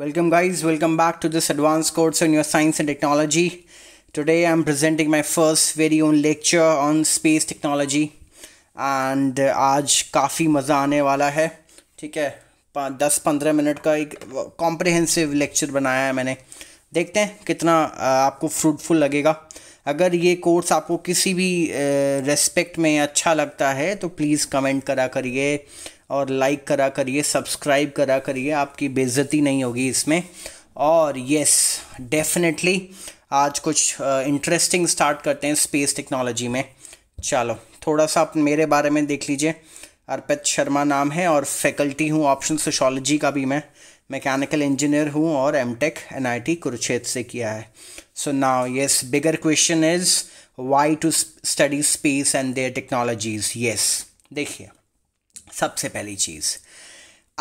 Welcome guys, welcome back to this advanced course on your science and technology. Today I'm presenting my first very own lecture on space technology and आज काफ़ी मज़ा आने वाला है ठीक है दस पंद्रह मिनट का एक कॉम्प्रहेंसिव लेक्चर बनाया है मैंने देखते हैं कितना आपको फ्रूटफुल लगेगा अगर ये कोर्स आपको किसी भी रेस्पेक्ट में अच्छा लगता है तो प्लीज़ कमेंट करा करिए और लाइक करा करिए सब्सक्राइब करा करिए आपकी बेजती नहीं होगी इसमें और यस डेफिनेटली आज कुछ इंटरेस्टिंग uh, स्टार्ट करते हैं स्पेस टेक्नोलॉजी में चलो थोड़ा सा आप मेरे बारे में देख लीजिए अर्पित शर्मा नाम है और फैकल्टी हूँ ऑप्शन सोशोलॉजी का भी मैं मैकेनिकल इंजीनियर हूँ और M tech N I T Kurukshetra से किया है so now yes bigger question is why to study space and their technologies yes देखिए सबसे पहली चीज़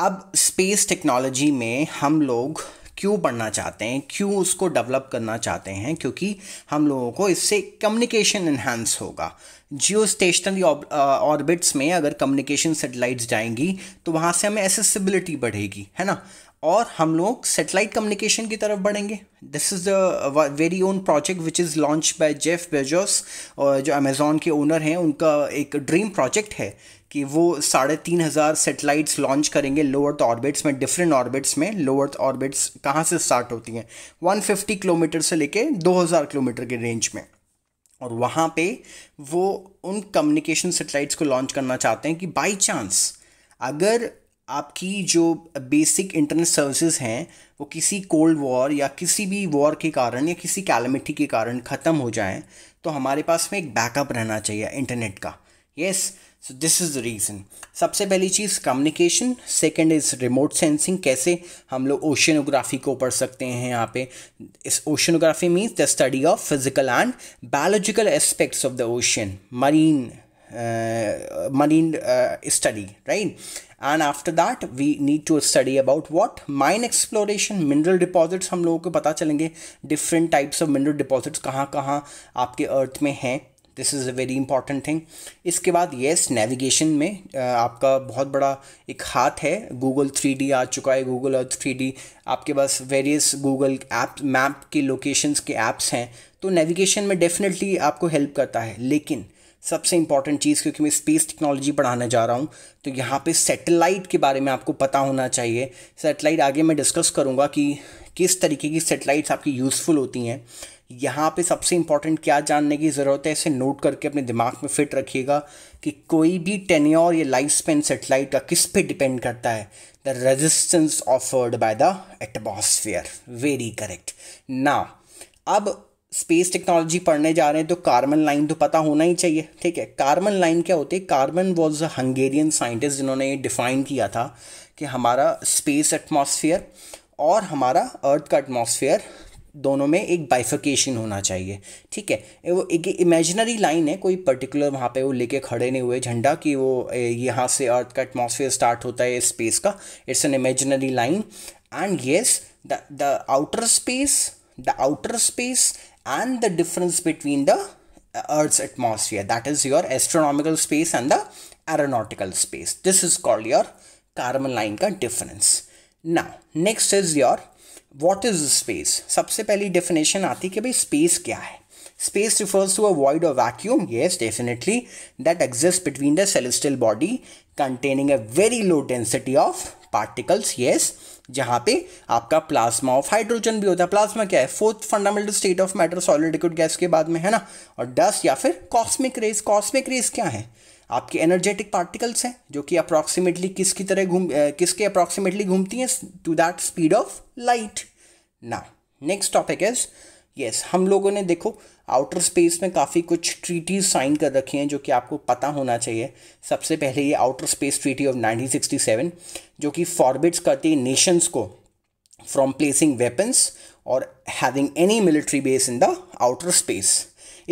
अब स्पेस टेक्नोलॉजी में हम लोग क्यों पढ़ना चाहते हैं क्यों उसको डेवलप करना चाहते हैं क्योंकि हम लोगों को इससे कम्युनिकेशन इन्हांस होगा जियो स्टेशनरी ऑर्बिट्स में अगर कम्युनिकेशन सेटेलाइट्स जाएंगी तो वहाँ से हमें एसेसिबिलिटी बढ़ेगी है ना और हम लोग सेटेलाइट कम्युनिकेशन की तरफ बढ़ेंगे this is the very own project which is launch by Jeff Bezos और जो अमेज़ोन के ओनर हैं उनका एक ड्रीम प्रोजेक्ट है कि वो साढ़े तीन हज़ार सेटेलाइट्स लॉन्च करेंगे लोअर अर्थ ऑर्बिट्स में डिफरेंट ऑर्बिट्स में लोअर अर्थ ऑर्बिट्स कहाँ से स्टार्ट होती हैं 150 किलोमीटर से लेके 2000 किलोमीटर के रेंज में और वहाँ पे वो उन कम्युनिकेशन सेटेलाइट्स को लॉन्च करना चाहते हैं कि बाई चांस अगर आपकी जो बेसिक इंटरनेट सर्विसेज हैं वो किसी कोल्ड वॉर या किसी भी वॉर के कारण या किसी कैलमिटी के कारण ख़त्म हो जाएं तो हमारे पास में एक बैकअप रहना चाहिए इंटरनेट का yes so this is the reason सबसे पहली चीज़ communication second is remote sensing कैसे हम लोग ओशनोग्राफी को पढ़ सकते हैं यहाँ पे इस oceanography means the study of physical and biological aspects of the ocean marine marine study right and after that we need to study about what mine exploration mineral deposits हम लोगों को पता चलेंगे different types of mineral deposits कहाँ कहाँ आपके earth में हैं this is a very important thing इसके बाद येस yes, नेविगेशन में आपका बहुत बड़ा एक हाथ है गूगल थ्री डी आ चुका है गूगल अर्थ थ्री डी आपके पास वेरियस गूगल ऐप मैप के लोकेशंस के ऐप्स हैं तो नेविगेशन में डेफिनेटली आपको हेल्प करता है लेकिन सबसे इंपॉर्टेंट चीज़ क्योंकि मैं स्पेस टेक्नोलॉजी पढ़ाने जा रहा हूँ तो यहाँ पे सैटेलाइट के बारे में आपको पता होना चाहिए सैटेलाइट आगे मैं डिस्कस करूँगा कि किस तरीके की सैटेलाइट्स आपकी यूज़फुल होती हैं यहाँ पे सबसे इम्पॉर्टेंट क्या जानने की ज़रूरत है इसे नोट करके अपने दिमाग में फिट रखिएगा कि कोई भी टेन्योर या लाइफ स्पेन सेटेलाइट का किस पे डिपेंड करता है the resistance offered by the atmosphere very correct ना अब स्पेस टेक्नोलॉजी पढ़ने जा रहे हैं तो कार्बन लाइन तो पता होना ही चाहिए ठीक है कार्बन लाइन क्या होती है Karman was a Hungarian scientist जिन्होंने ये डिफाइन किया था कि हमारा स्पेस एटमॉस्फेयर और हमारा अर्थ का एटमॉस्फेयर दोनों में एक बाइफिकेशन होना चाहिए ठीक है वो एक इमेजिनरी लाइन है कोई पर्टिकुलर वहाँ पे वो लेके खड़े नहीं हुए झंडा कि वो यहाँ से अर्थ का एटमॉस्फेयर स्टार्ट होता है स्पेस का it's an imaginary line and yes the the outer space the outer space and the difference between the uh, Earth's atmosphere, that is your astronomical space and the aeronautical space. This is called your carbon line ka difference. Now, next is your what is space? सबसे पहली definition आती है कि space क्या है Space refers to a void or vacuum, yes, definitely, that exists between the celestial body containing a very low density of particles, yes, जहाँ पे आपका प्लाज्मा ऑफ हाइड्रोजन भी होता है प्लाज्मा क्या है fourth fundamental state of matter solid liquid gas के बाद में है ना और डस्ट या फिर कॉस्मिक रेस कॉस्मिक रेस क्या है आपके एनर्जेटिक पार्टिकल्स हैं जो कि अप्रॉक्सीमेटली किसकी तरह घूम किसके अप्रॉक्सीमेटली घूमती हैं to that speed of light ना next topic is yes yes, हम लोगों ने देखो आउटर स्पेस में काफ़ी कुछ ट्रीटीज साइन कर रखी हैं जो कि आपको पता होना चाहिए सबसे पहले ये आउटर स्पेस ट्रीटी ऑफ 1967 जो कि फॉरबिट्स करती है नेशंस को फ्रॉम प्लेसिंग वेपन्स और having any military base in the outer space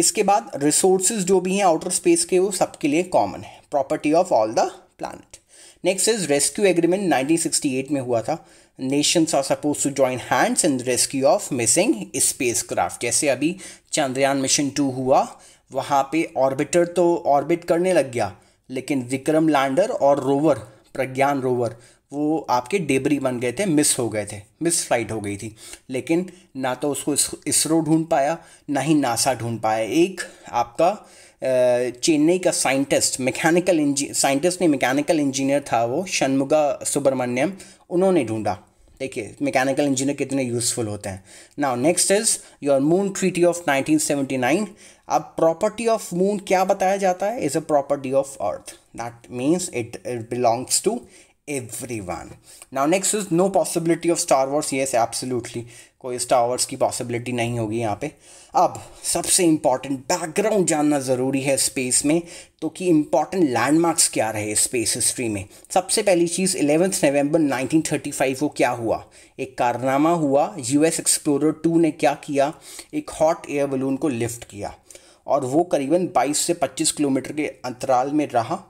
इसके बाद रिसोर्सेज जो भी हैं आउटर स्पेस के वो सबके लिए कॉमन है property of all the planet next is rescue agreement 1968 में हुआ था nations are suppose to join hands in rescue of missing space craft जैसे अभी चंद्रयान मिशन टू हुआ वहाँ पे ऑर्बिटर तो ऑर्बिट करने लग गया लेकिन विक्रम लैंडर और रोवर प्रज्ञान रोवर वो आपके डेबरी बन गए थे मिस हो गए थे मिस फ्लाइट हो गई थी लेकिन ना तो उसको इसरो ढूंढ पाया ना ही नासा ढूंढ पाया एक आपका चेन्नई का साइंटिस्ट मैकेनिकल इंजी साइंटिस्ट नहीं मैकेनिकल इंजीनियर था वो शनमुगा सुब्रमण्यम उन्होंने ढूंढा देखिए मैकेनिकल इंजीनियर कितने यूज़फुल होते हैं now next is your moon treaty of 1979 अब प्रॉपर्टी ऑफ मून क्या बताया जाता है is a property of earth that means it belongs to everyone. Now next is no possibility of Star Wars. Yes, absolutely. कोई star wars की possibility नहीं होगी यहाँ पे अब सबसे इम्पॉर्टेंट बैकग्राउंड जानना ज़रूरी है स्पेस में तो कि इम्पॉर्टेंट लैंडमार्क्स क्या रहे स्पेस हिस्ट्री में सबसे पहली चीज़ इलेवेंथ नवंबर 1935 को क्या हुआ एक कारनामा हुआ यूएस एक्सप्लोरर टू ने क्या किया एक हॉट एयर बलून को लिफ्ट किया और वो करीबन 22 से 25 किलोमीटर के अंतराल में रहा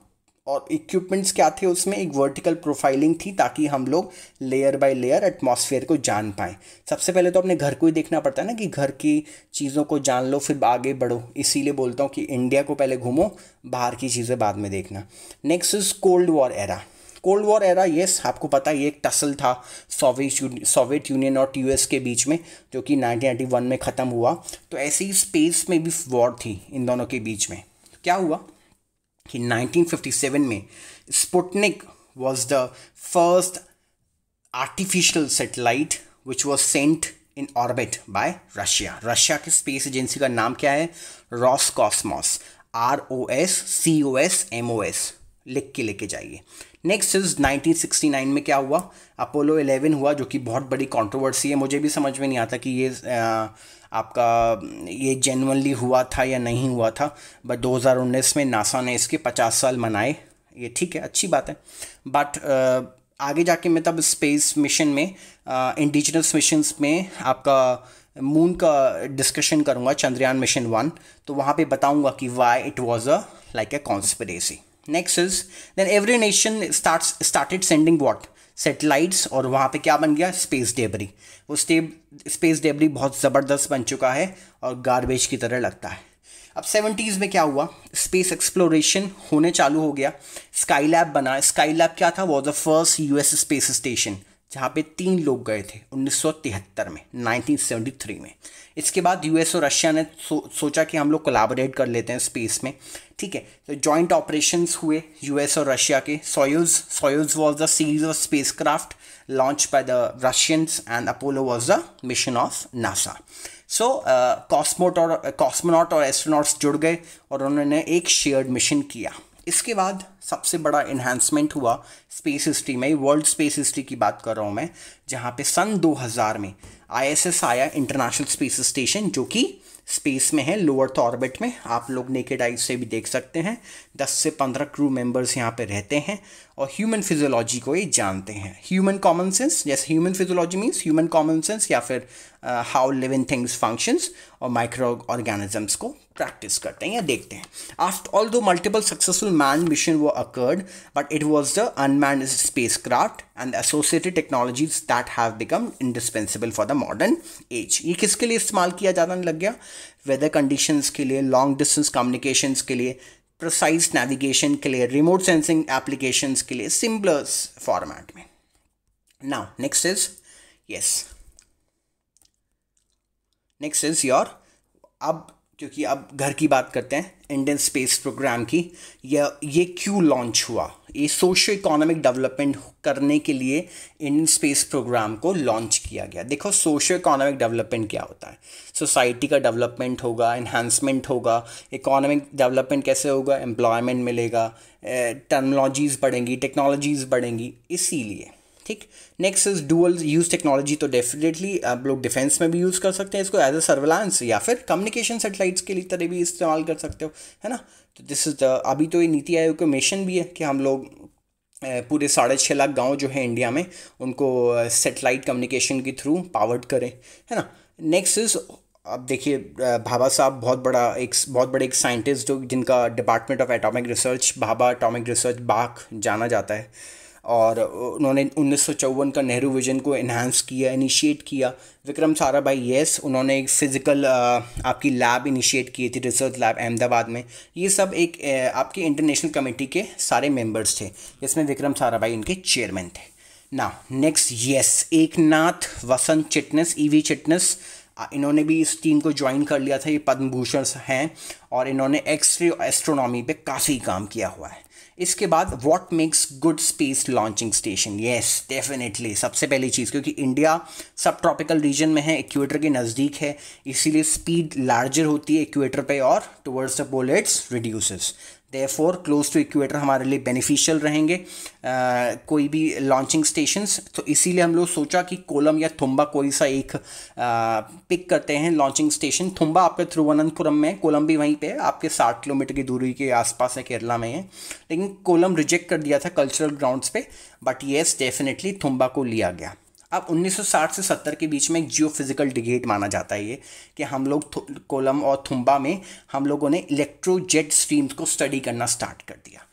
और इक्विपमेंट्स क्या थे उसमें एक वर्टिकल प्रोफाइलिंग थी ताकि हम लोग लेयर बाय लेयर एटमॉस्फेयर को जान पाएं सबसे पहले तो अपने घर को ही देखना पड़ता है ना कि घर की चीज़ों को जान लो फिर आगे बढ़ो इसीलिए बोलता हूँ कि इंडिया को पहले घूमो बाहर की चीज़ें बाद में देखना next is cold war era cold war era yes आपको पता है ये एक टसल था सोवियत सोवियत यूनियन और यू के बीच में जो कि नाइनटीन में ख़त्म हुआ तो ऐसी स्पेस में भी वॉर थी इन दोनों के बीच में क्या हुआ कि 1957 में Sputnik was the first artificial satellite which was sent in orbit by Russia Russia के स्पेस एजेंसी का नाम क्या है Roscosmos R O S C O S M O S लिख के लेके जाइए नेक्स्ट इज 1969 में क्या हुआ अपोलो 11 हुआ जो कि बहुत बड़ी कंट्रोवर्सी है मुझे भी समझ में नहीं आता कि ये आ, आपका ये जेनवनली हुआ था या नहीं हुआ था बट 2019 में नासा ने इसके 50 साल मनाए ये ठीक है अच्छी बात है बट आगे जाके मैं तब स्पेस मिशन में इंडिजिनस मिशंस में आपका मून का डिस्कशन करूँगा चंद्रयान मिशन वन तो वहाँ पे बताऊँगा कि why it was a like a conspiracy next is then every nation start started sending what satellites और वहाँ पे क्या बन गया स्पेस डेबरी वो स्पेस डेबरी बहुत ज़बरदस्त बन चुका है और गार्बेज की तरह लगता है अब सेवेंटीज़ में क्या हुआ स्पेस एक्सप्लोरेशन होने चालू हो गया स्काई लैब बना स्काई लैब क्या था was the first US space station जहाँ पे तीन लोग गए थे 1973 में 1973 में इसके बाद यूएस और रशिया ने सो, सोचा कि हम लोग कोलाबोरेट कर लेते हैं स्पेस में ठीक है तो जॉइंट ऑपरेशंस हुए यूएस और रशिया के Soyuz Soyuz was the series of space craft launch by the Russians and Apollo was the mission of NASA so कॉस्मोट और कॉस्मोनॉट और एस्ट्रोनॉट्स जुड़ गए और उन्होंने एक शेयर्ड मिशन किया इसके बाद सबसे बड़ा इन्हांसमेंट हुआ स्पेस हिस्ट्री में वर्ल्ड स्पेस हिस्ट्री की बात कर रहा हूँ मैं जहाँ पे सन 2000 में आईएसएस आया इंटरनेशनल स्पेस स्टेशन जो कि स्पेस में है लोअर तो ऑर्बिट में आप लोग नेकेड आई से भी देख सकते हैं 10 से 15 क्रू मेंबर्स यहाँ पे रहते हैं और ह्यूमन फिजोलॉजी को ये जानते हैं ह्यूमन कॉमन सेंस जैसे human physiology means human common sense या फिर हाउ लिविंग थिंग्स फंक्शंस और माइक्रो ऑर्गेनिजम्स को प्रैक्टिस करते हैं या देखते हैं आफ्टर ऑल दो मल्टीपल सक्सेसफुल मैन मिशन वो occurred but it was the unman space craft and associated technologies that have become indispensable for the modern age ये किसके लिए इस्तेमाल किया जाने लग गया वेदर कंडीशंस के लिए लॉन्ग डिस्टेंस कम्युनिकेशंस के लिए प्रोसाइज नेविगेशन के लिए रिमोट सेंसिंग एप्लीकेशन के लिए सिम्पलर्स फॉर्मेट में now next is yes next is your अब क्योंकि अब घर की बात करते हैं इंडियन स्पेस प्रोग्राम की यह ये क्यों लॉन्च हुआ ये सोशो इकोनॉमिक डेवलपमेंट करने के लिए इंडियन स्पेस प्रोग्राम को लॉन्च किया गया देखो सोशो इकोनॉमिक डेवलपमेंट क्या होता है सोसाइटी का डेवलपमेंट होगा इन्हांसमेंट होगा इकोनॉमिक डेवलपमेंट कैसे होगा एम्प्लॉयमेंट मिलेगा टेक्नोलॉजीज़ eh, बढ़ेंगी टेक्नोलॉजीज़ बढ़ेंगी इसीलिए ठीक next is dual use technology तो डेफिनेटली आप लोग डिफेंस में भी यूज़ कर सकते हैं इसको एज अ सर्वेलांस या फिर कम्युनिकेशन सेटेलाइट्स के लिए तरह भी इस्तेमाल कर सकते हो है ना तो दिस इज़ द अभी तो ये नीति आयोग का मिशन भी है कि हम लोग पूरे साढ़े छः लाख गांव जो है इंडिया में उनको सेटेलाइट कम्युनिकेशन के थ्रू पावर्ड करें है ना नेक्स्ट इज़ अब देखिए भाभा साहब बहुत बड़ा एक बहुत बड़े एक साइंटिस्ट जो जिनका department of atomic research Bhabha atomic research बाक जाना जाता है और उन्होंने उन्नीस का नेहरू विजन को इन्हांस किया इनिशिएट किया विक्रम सारा भाई येस उन्होंने एक फ़िज़िकल आपकी लैब इनिशिएट की थी रिसर्च लैब अहमदाबाद में ये सब एक आपकी इंटरनेशनल कमेटी के सारे मेंबर्स थे जिसमें विक्रम सारा भाई इनके चेयरमैन थे ना नेक्स्ट येस एक नाथ वसंत चिटनेस ई चिटनेस इन्होंने भी इस टीम को ज्वाइन कर लिया था ये पद्म भूषण हैं और इन्होंने एक्सरे एस्ट्रोनॉमी पे काफ़ी काम किया हुआ है इसके बाद what makes good space launching station yes definitely सबसे पहली चीज़ क्योंकि इंडिया सब ट्रॉपिकल रीजन में है इक्वेटर के नज़दीक है इसीलिए स्पीड लार्जर होती है इक्वेटर पे और towards the pole it's reduces therefore close to equator हमारे लिए बेनिफिशियल रहेंगे आ, कोई भी लॉन्चिंग स्टेशंस तो इसीलिए हम लोग सोचा कि कोलम या थुम्बा कोई सा एक आ, पिक करते हैं लॉन्चिंग स्टेशन थुम्बा आपके थिरुवनंतपुरम में कोलम भी वहीं पे आपके साठ किलोमीटर की दूरी के आसपास है केरला में है लेकिन कोलम रिजेक्ट कर दिया था कल्चरल ग्राउंड्स पे बट येस डेफिनेटली थुम्बा को लिया गया अब 1960 से 70 के बीच में एक जियो फिज़िकल डिगेट माना जाता है ये कि हम लोग कोलम और थुम्बा में हम लोगों ने इलेक्ट्रोजेट स्ट्रीम्स को स्टडी करना स्टार्ट कर दिया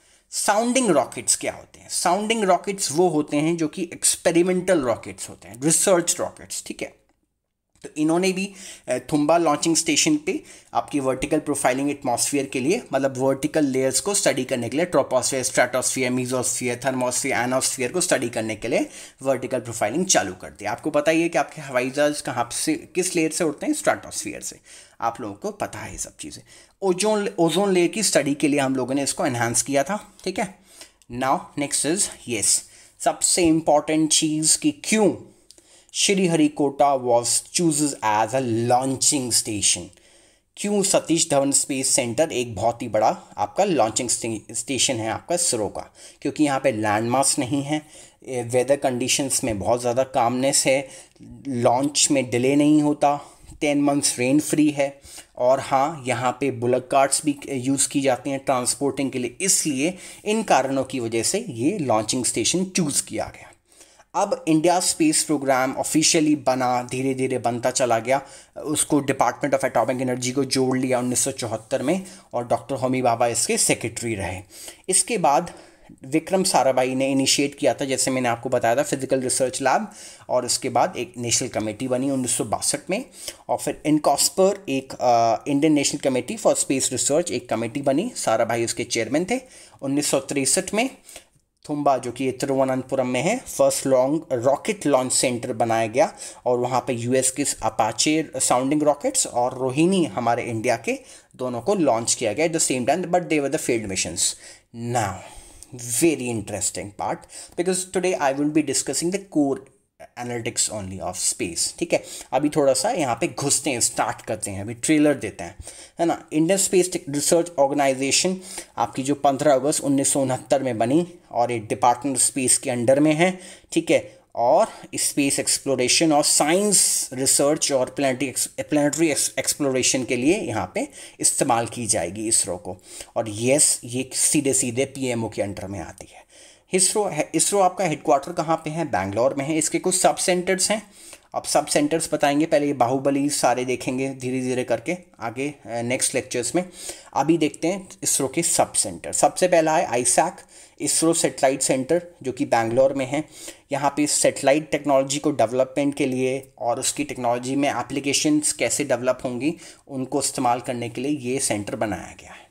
साउंडिंग रॉकेट्स क्या होते हैं साउंडिंग रॉकेट्स वो होते हैं जो कि एक्सपेरिमेंटल रॉकेट्स होते हैं रिसर्च रॉकेट्स ठीक है तो इन्होंने भी थुम्बा लॉन्चिंग स्टेशन पे आपकी वर्टिकल प्रोफाइलिंग एटमॉस्फेयर के लिए मतलब वर्टिकल लेयर्स को स्टडी करने के लिए troposphere stratosphere mesosphere thermosphere ionosphere को स्टडी करने के लिए वर्टिकल प्रोफाइलिंग चालू कर दी आपको पता ही है कि आपके हवाई जहाज कहाँ से किस लेयर से उड़ते हैं स्ट्रेटोस्फीयर से आप लोगों को पता है सब चीज़ें ओजोन ओजोन लेयर की स्टडी के लिए हम लोगों ने इसको एनहांस किया था ठीक है नाउ नेक्स्ट इज येस सबसे इंपॉर्टेंट चीज़ कि क्यों Kota was choose as a launching station क्यों सतीश धवन स्पेस सेंटर एक बहुत ही बड़ा आपका लॉन्चिंग स्टेशन है आपका इसरो का क्योंकि यहाँ पे लैंड नहीं है वेदर कंडीशंस में बहुत ज़्यादा कामनेस है लॉन्च में डिले नहीं होता टेन मंथ्स रेन फ्री है और हाँ यहाँ पे बुलक कार्ड्स भी यूज़ की जाती हैं ट्रांसपोर्टिंग के लिए इसलिए इन कारणों की वजह से ये लॉन्चिंग स्टेशन चूज़ किया गया अब इंडिया स्पेस प्रोग्राम ऑफिशियली बना धीरे धीरे बनता चला गया उसको डिपार्टमेंट ऑफ एटॉमिक एनर्जी को जोड़ लिया उन्नीस में और डॉक्टर होमी बाबा इसके सेक्रेटरी रहे इसके बाद विक्रम साराभाई ने इनिशिएट किया था जैसे मैंने आपको बताया था फिजिकल रिसर्च लैब और उसके बाद एक नेशनल कमेटी बनी उन्नीस में और फिर इनकॉस्पर एक Indian national committee for space research एक कमेटी बनी साराभाई उसके चेयरमैन थे उन्नीस में थुम्बा जो कि तिरुवनंतपुरम में है first long rocket launch centre बनाया गया और वहाँ पे यूएस के अपाचे साउंडिंग रॉकेट्स और रोहिणी हमारे इंडिया के दोनों को लॉन्च किया गया at the same time but they were the field mission now very interesting part because today I will be discussing the core analytics only of space ठीक है अभी थोड़ा सा यहाँ पे घुसते हैं स्टार्ट करते हैं अभी ट्रेलर देते हैं है ना इंडियन स्पेस रिसर्च ऑर्गेनाइजेशन आपकी जो पंद्रह अगस्त उन्नीस में बनी और ये डिपार्टमेंट ऑफ स्पेस के अंडर में है ठीक है और स्पेस एक्सप्लोरेशन और साइंस रिसर्च और प्लानटरी प्लानटरी एक्सप्लोरेशन के लिए यहाँ पे इस्तेमाल की जाएगी इसरो को और यस ये सीधे सीधे पीएमओ के अंडर में आती है इसरो इसरो आपका हेडक्वार्टर कहाँ पे है बैंगलोर में है इसके कुछ सब सेंटर्स हैं आप सब सेंटर्स बताएंगे पहले ये बाहुबली सारे देखेंगे धीरे धीरे करके आगे नेक्स्ट लेक्चर्स में अभी देखते हैं इसरो के सब सेंटर सबसे पहला है आईसैक इसरो सेटेलाइट सेंटर जो कि बैंगलोर में है यहाँ पे सेटेलाइट टेक्नोलॉजी को डेवलपमेंट के लिए और उसकी टेक्नोलॉजी में एप्लीकेशंस कैसे डेवलप होंगी उनको इस्तेमाल करने के लिए ये सेंटर बनाया गया है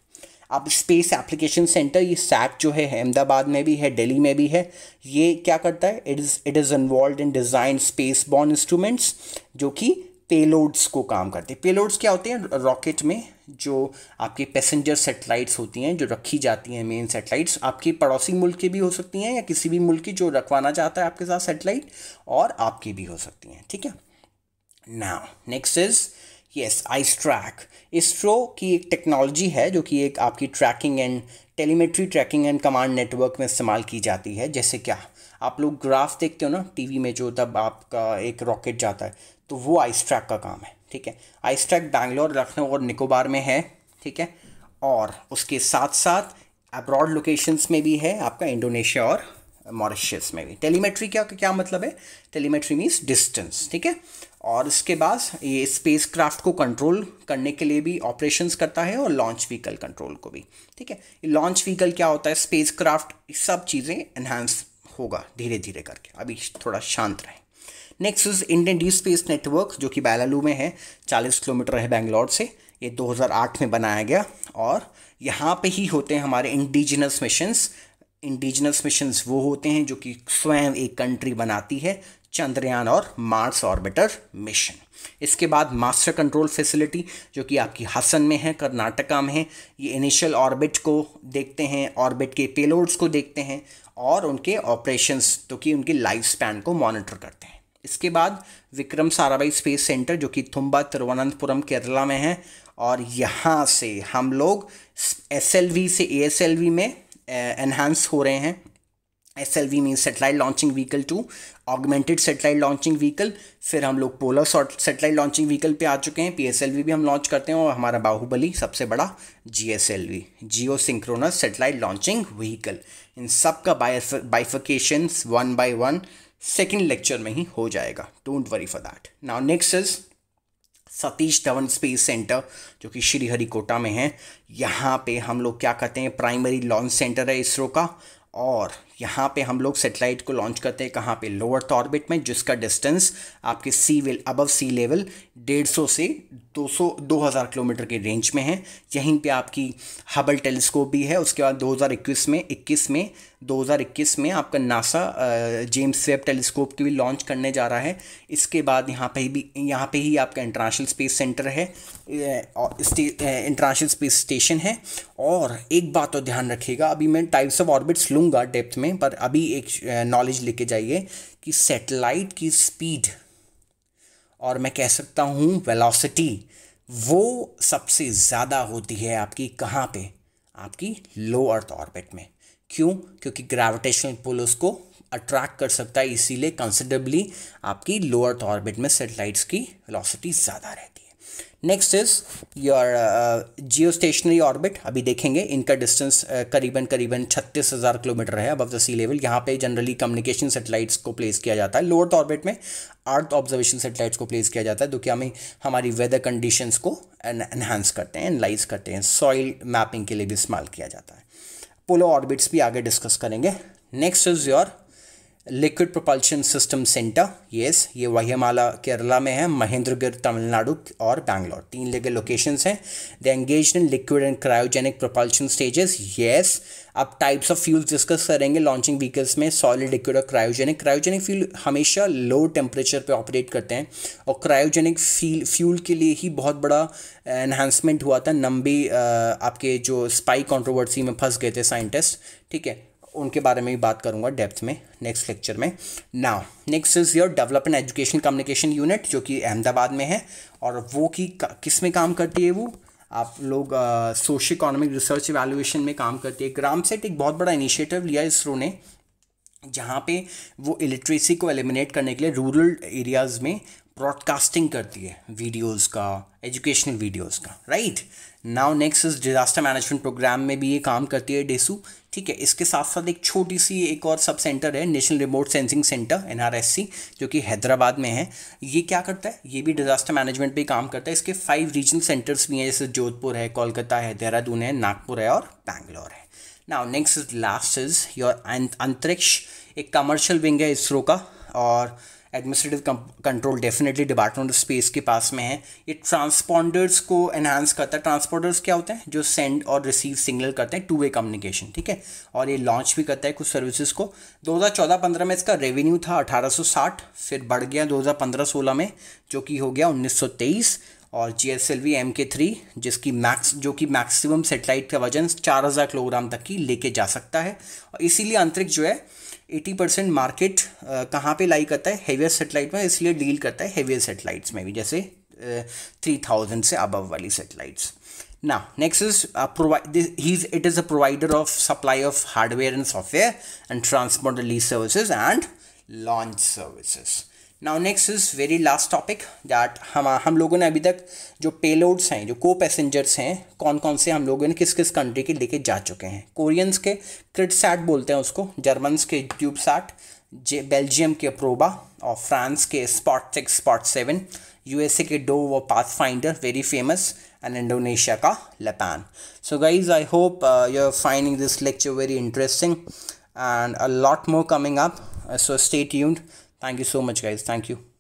आप स्पेस एप्लीकेशन सेंटर ये सैक जो है अहमदाबाद में भी है दिल्ली में भी है ये क्या करता है it is it is involve in design space borne instruments जो कि पेलोड्स को काम करते हैं पेलोड्स क्या होते हैं रॉकेट में जो आपके पैसेंजर सेटेलाइट्स होती हैं जो रखी जाती हैं मेन सेटेलाइट्स आपके पड़ोसी मुल्क की भी हो सकती हैं या किसी भी मुल्क की जो रखवाना चाहता है आपके साथ सेटेलाइट और आपकी भी हो सकती हैं ठीक है now next is yes ISTRAC ISRO की एक टेक्नोलॉजी है जो कि एक आपकी tracking and telemetry tracking and command network में इस्तेमाल की जाती है जैसे क्या आप लोग ग्राफ देखते हो ना टीवी में जो तब आपका एक रॉकेट जाता है तो वो आइस ट्रैक का काम है ठीक है आइस ट्रैक बैंगलोर लखनऊ और निकोबार में है ठीक है और उसके साथ साथ अब्रॉड लोकेशंस में भी है आपका इंडोनेशिया और मॉरिशियस में भी टेलीमेट्री क्या क्या मतलब है टेलीमेट्री मीन्स डिस्टेंस ठीक है और इसके बाद ये स्पेस क्राफ्ट को कंट्रोल करने के लिए भी ऑपरेशंस करता है और लॉन्च व्हीकल कंट्रोल को भी ठीक है लॉन्च व्हीकल क्या होता है स्पेस क्राफ्ट सब चीज़ें एनहांस होगा धीरे धीरे करके अभी थोड़ा शांत रहे next is Indian deep space network जो कि बैलालू में है 40 किलोमीटर है बैंगलोर से ये 2008 में बनाया गया और यहाँ पे ही होते हैं हमारे इंडिजिनस मिशंस इंडिजिनस मिशंस वो होते हैं जो कि स्वयं एक कंट्री बनाती है चंद्रयान और मार्स ऑर्बिटर मिशन इसके बाद मास्टर कंट्रोल फैसिलिटी जो कि आपकी हसन में है कर्नाटका में है ये इनिशियल ऑर्बिट को देखते हैं ऑर्बिट के पेलोड्स को देखते हैं और उनके ऑपरेशंस तो कि उनके लाइफ स्पैन को मॉनिटर करते हैं इसके बाद विक्रम साराभाई स्पेस सेंटर जो कि थुम्बा तिरुवनंतपुरम केरला में है और यहाँ से हम लोग एस से ए में एनहांस हो रहे हैं S L V mean satellite launching vehicle to augmented satellite launching vehicle फिर हम लोग पोलर सेटेलाइट लॉन्चिंग व्हीकल पे आ चुके हैं पी एस एल वी भी हम लॉन्च करते हैं और हमारा बाहुबली सबसे बड़ा G S L V geosynchronous satellite launching vehicle इन सब का bifurcation one by one second lecture में ही हो जाएगा don't worry for that now next is Satish Dhawan space centre जो कि श्रीहरिकोटा में है यहाँ पे हम लोग क्या कहते हैं प्राइमरी लॉन्च सेंटर है इसरो का और यहाँ पे हम लोग सेटेलाइट को लॉन्च करते हैं कहाँ पे लोअर्थ ऑर्बिट में जिसका डिस्टेंस आपके sea will above sea level डेढ़ सौ से दो सौ दो हज़ार किलोमीटर के रेंज में है यहीं पे आपकी हबल टेलीस्कोप भी है उसके बाद 2021 में 21 में 2021 में आपका नासा जेम्स वेब टेलीस्कोप की भी लॉन्च करने जा रहा है इसके बाद यहाँ पे भी यहाँ पे ही आपका इंटरनेशनल स्पेस सेंटर है इंटरनेशनल स्पेस स्टेशन है और एक बात तो ध्यान रखिएगा अभी मैं टाइप्स ऑफ ऑर्बिट्स लूँगा डेप्थ में में पर अभी एक नॉलेज लेके जाइए कि सेटेलाइट की स्पीड और मैं कह सकता हूँ वेलोसिटी वो सबसे ज़्यादा होती है आपकी कहाँ पे आपकी लो अर्थ ऑर्बिट में क्यों क्योंकि ग्रेविटेशनल पुल उसको अट्रैक्ट कर सकता है इसीलिए कंसिडरबली आपकी लो अर्थ ऑर्बिट में सेटेलाइट्स की वेलोसिटी ज़्यादा रहती है next is your geostationary orbit अभी देखेंगे इनका डिस्टेंस uh, करीबन करीबन छत्तीस हज़ार किलोमीटर है अबव द सी लेवल यहाँ पे जनरली कम्युनिकेशन सेटेलाइट्स को प्लेस किया जाता है लोअर्थ ऑर्बिट में अर्थ ऑब्जर्वेशन सेटेलाइट्स को प्लेस किया जाता है जो कि हमें हमारी वेदर कंडीशंस को एनहांस करते हैं एनलाइज करते हैं सॉइल मैपिंग के लिए भी इस्तेमाल किया जाता है पोलो ऑर्बिट्स भी आगे डिस्कस करेंगे next is your liquid propulsion system centre yes ये वहीमाला केरला में है महेंद्रगिर तमिलनाडु और बैंगलोर तीन जगह लोकेशंस हैं they engage in liquid and cryogenic propulsion stages yes अब टाइप्स ऑफ फ्यूल्स डिस्कस करेंगे लॉन्चिंग व्हीकल्स में सॉलिड लिक्विड और क्रायोजेनिक क्रायोजेनिक फ्यूल हमेशा लो टेम्परेचर पे ऑपरेट करते हैं और क्रायोजेनिक फील फ्यूल के लिए ही बहुत बड़ा एनहांसमेंट uh, हुआ था नंबी uh, आपके जो स्पाई कंट्रोवर्सी में फंस गए थे साइंटिस्ट ठीक है उनके बारे में भी बात करूँगा डेप्थ में नेक्स्ट लेक्चर में now next is your development education communication unit जो कि अहमदाबाद में है और वो की किस में काम करती है वो आप लोग सोशो इकोनॉमिक रिसर्च इवेल्युएशन में काम करती है ग्राम सेट एक बहुत बड़ा इनिशिएटिव लिया इसरो ने जहाँ पे वो इलिट्रेसी को एलिमिनेट करने के लिए रूरल एरियाज़ में ब्रॉडकास्टिंग करती है वीडियोस का एजुकेशनल वीडियोस का right now next is disaster management program में भी ये काम करती है डेसू ठीक है इसके साथ साथ एक छोटी सी एक और सब सेंटर है नेशनल रिमोट सेंसिंग सेंटर एन जो कि हैदराबाद में है ये क्या करता है ये भी डिजास्टर मैनेजमेंट पे काम करता है इसके फाइव रीजनल सेंटर्स भी हैं जैसे जोधपुर है कोलकाता है देहरादून है नागपुर है और बैंगलोर है now next is last is your Antrix एक कमर्शियल विंग है इसरो का और administrative control definitely department of space के पास में है ये ट्रांसपॉन्डर्स को एनहांस करता है ट्रांसपोंडर्स क्या होते हैं जो सेंड और रिसीव सिग्नल करते हैं टू वे कम्युनिकेशन ठीक है और ये लॉन्च भी करता है कुछ सर्विसेज को 2014-15 में इसका रेवेन्यू था 1860 फिर बढ़ गया 2015-16 में जो कि हो गया 1923 और G S L V M K three जिसकी मैक्स जो कि मैक्सिमम सेटेलाइट का वजन चार हज़ार किलोग्राम तक की लेके जा सकता है और इसीलिए अंतरिक्ष जो है एटी परसेंट मार्केट कहाँ पे लाई करता है हेवियर सेटेलाइट में इसलिए डील करता है हेवियर सेटेलाइट्स में भी जैसे थ्री uh, थाउजेंड से अबव वाली सेटेलाइट्स ना नेक्स्ट इज ही it is a provider of supply of hardware and software and transport lease services and launch services now next is very last topic that हम हम लोगों ने अभी तक जो पेलोड्स हैं जो को पैसेंजर्स हैं कौन कौन से हम लोगों ने किस किस कंट्री के लेके जा चुके हैं कोरियंस के क्रिटसैट बोलते हैं उसको जर्मन्स के ट्यूबसैट जे बेल्जियम के प्रोबा और फ्रांस के SPOT six SPOT seven USA के डो व Pathfinder very famous and Indonesia का LAPAN so guys I hope you are finding this lecture very interesting and a lot more coming up so stay tuned Thank you so much guys. Thank you.